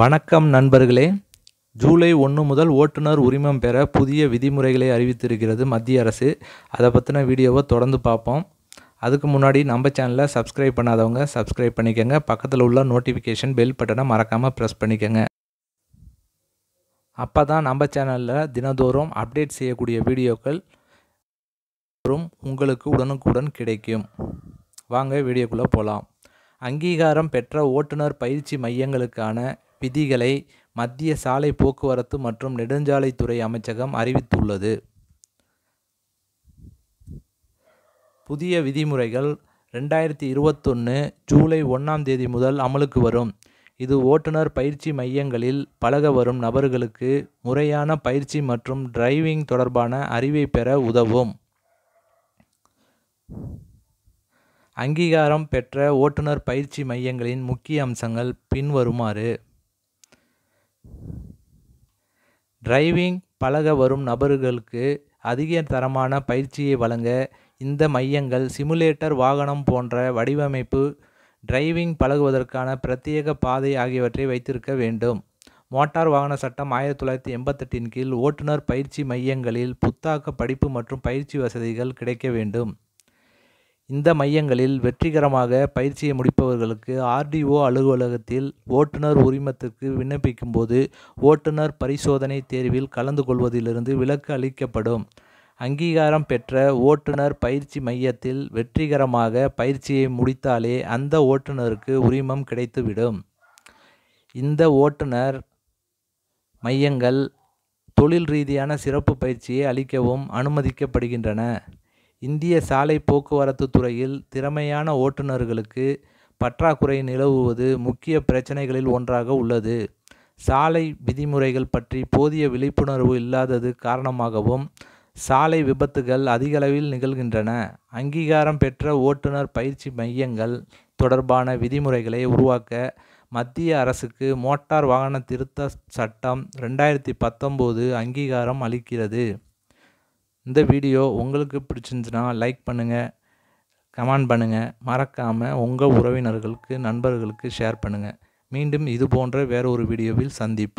வணக்கம் நண்பர்களே ஜூலை ஒன்று முதல் ஓட்டுநர் உரிமம் பெற புதிய விதிமுறைகளை அறிவித்திருக்கிறது மத்திய அரசு அதை பற்றின வீடியோவை தொடர்ந்து பார்ப்போம் அதுக்கு முன்னாடி நம்ம சேனலை சப்ஸ்கிரைப் பண்ணாதவங்க சப்ஸ்கிரைப் பண்ணிக்கோங்க பக்கத்தில் உள்ள நோட்டிஃபிகேஷன் பெல் பட்டனை மறக்காமல் ப்ரெஸ் பண்ணிக்கோங்க அப்போ தான் நம்ம சேனலில் தினந்தோறும் அப்டேட் செய்யக்கூடிய வீடியோக்கள் உங்களுக்கு உடனுக்குடன் கிடைக்கும் வாங்க வீடியோக்குள்ளே போகலாம் அங்கீகாரம் பெற்ற ஓட்டுநர் பயிற்சி மையங்களுக்கான விதிகளை மத்திய சாலை போக்குவரத்து மற்றும் நெடுஞ்சாலைத்துறை அமைச்சகம் அறிவித்துள்ளது புதிய விதிமுறைகள் ரெண்டாயிரத்தி இருபத்தொன்று ஜூலை ஒன்றாம் தேதி முதல் அமலுக்கு வரும் இது ஓட்டுநர் பயிற்சி மையங்களில் பழக வரும் நபர்களுக்கு முறையான பயிற்சி மற்றும் டிரைவிங் தொடர்பான அறிவை பெற உதவும் அங்கீகாரம் பெற்ற ஓட்டுநர் பயிற்சி மையங்களின் முக்கிய அம்சங்கள் பின்வருமாறு டிரைவிங் பழக வரும் நபர்களுக்கு அதிக தரமான பயிற்சியை வழங்க இந்த மையங்கள் சிமுலேட்டர் வாகனம் போன்ற வடிவமைப்பு டிரைவிங் பழகுவதற்கான பிரத்யேக பாதை ஆகியவற்றை வைத்திருக்க வேண்டும் மோட்டார் வாகன சட்டம் ஆயிரத்தி தொள்ளாயிரத்தி எண்பத்தெட்டின் கீழ் ஓட்டுநர் பயிற்சி மையங்களில் புத்தாக்க படிப்பு மற்றும் பயிற்சி வசதிகள் கிடைக்க வேண்டும் இந்த மையங்களில் வெற்றிகரமாக பயிற்சியை முடிப்பவர்களுக்கு ஆர்டிஓ அலுவலகத்தில் ஓட்டுநர் உரிமத்திற்கு விண்ணப்பிக்கும்போது ஓட்டுநர் பரிசோதனை தேர்வில் கலந்து கொள்வதிலிருந்து விலக்கு அளிக்கப்படும் அங்கீகாரம் பெற்ற ஓட்டுநர் பயிற்சி மையத்தில் வெற்றிகரமாக பயிற்சியை முடித்தாலே அந்த ஓட்டுநருக்கு உரிமம் கிடைத்துவிடும் இந்த ஓட்டுநர் மையங்கள் தொழில் ரீதியான சிறப்பு பயிற்சியை அளிக்கவும் அனுமதிக்கப்படுகின்றன இந்திய சாலை போக்குவரத்து துறையில் திறமையான ஓட்டுநர்களுக்கு பற்றாக்குறை நிலவுவது முக்கிய பிரச்சனைகளில் ஒன்றாக உள்ளது சாலை விதிமுறைகள் பற்றி போதிய விழிப்புணர்வு இல்லாதது காரணமாகவும் சாலை விபத்துகள் அதிகளவில் நிகழ்கின்றன அங்கீகாரம் பெற்ற ஓட்டுநர் பயிற்சி மையங்கள் தொடர்பான விதிமுறைகளை உருவாக்க மத்திய அரசுக்கு மோட்டார் வாகன திருத்த சட்டம் ரெண்டாயிரத்தி பத்தொம்போது அங்கீகாரம் அளிக்கிறது இந்த வீடியோ உங்களுக்கு பிடிச்சிருந்துச்சுன்னா லைக் பண்ணுங்கள் கமெண்ட் பண்ணுங்கள் மறக்காமல் உங்கள் உறவினர்களுக்கு நண்பர்களுக்கு ஷேர் பண்ணுங்கள் மீண்டும் இது போன்ற வேறு ஒரு வீடியோவில் சந்திப்போம்